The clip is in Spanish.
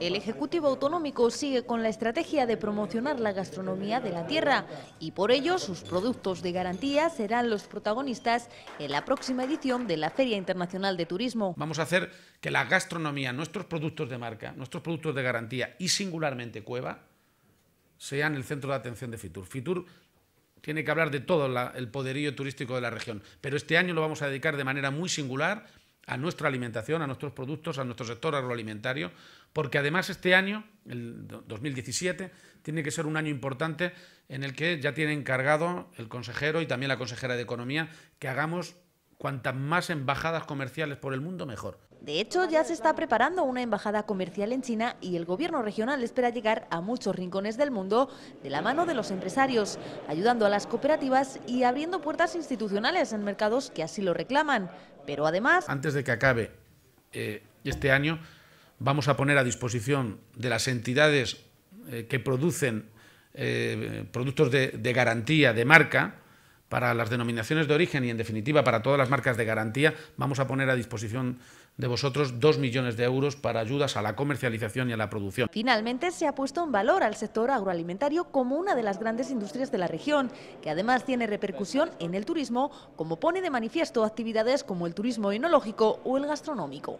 El Ejecutivo Autonómico sigue con la estrategia de promocionar la gastronomía de la tierra y por ello sus productos de garantía serán los protagonistas en la próxima edición de la Feria Internacional de Turismo. Vamos a hacer que la gastronomía, nuestros productos de marca, nuestros productos de garantía y singularmente Cueva sean el centro de atención de Fitur. Fitur tiene que hablar de todo el poderío turístico de la región, pero este año lo vamos a dedicar de manera muy singular a nuestra alimentación, a nuestros productos, a nuestro sector agroalimentario, porque además este año, el 2017, tiene que ser un año importante en el que ya tiene encargado el consejero y también la consejera de Economía que hagamos Cuantas más embajadas comerciales por el mundo, mejor. De hecho, ya se está preparando una embajada comercial en China y el gobierno regional espera llegar a muchos rincones del mundo de la mano de los empresarios, ayudando a las cooperativas y abriendo puertas institucionales en mercados que así lo reclaman. Pero además... Antes de que acabe eh, este año, vamos a poner a disposición de las entidades eh, que producen eh, productos de garantía de marca, para las denominaciones de origen y en definitiva para todas las marcas de garantía, vamos a poner a disposición de vosotros dos millones de euros para ayudas a la comercialización y a la producción. Finalmente se ha puesto en valor al sector agroalimentario como una de las grandes industrias de la región, que además tiene repercusión en el turismo, como pone de manifiesto actividades como el turismo enológico o el gastronómico.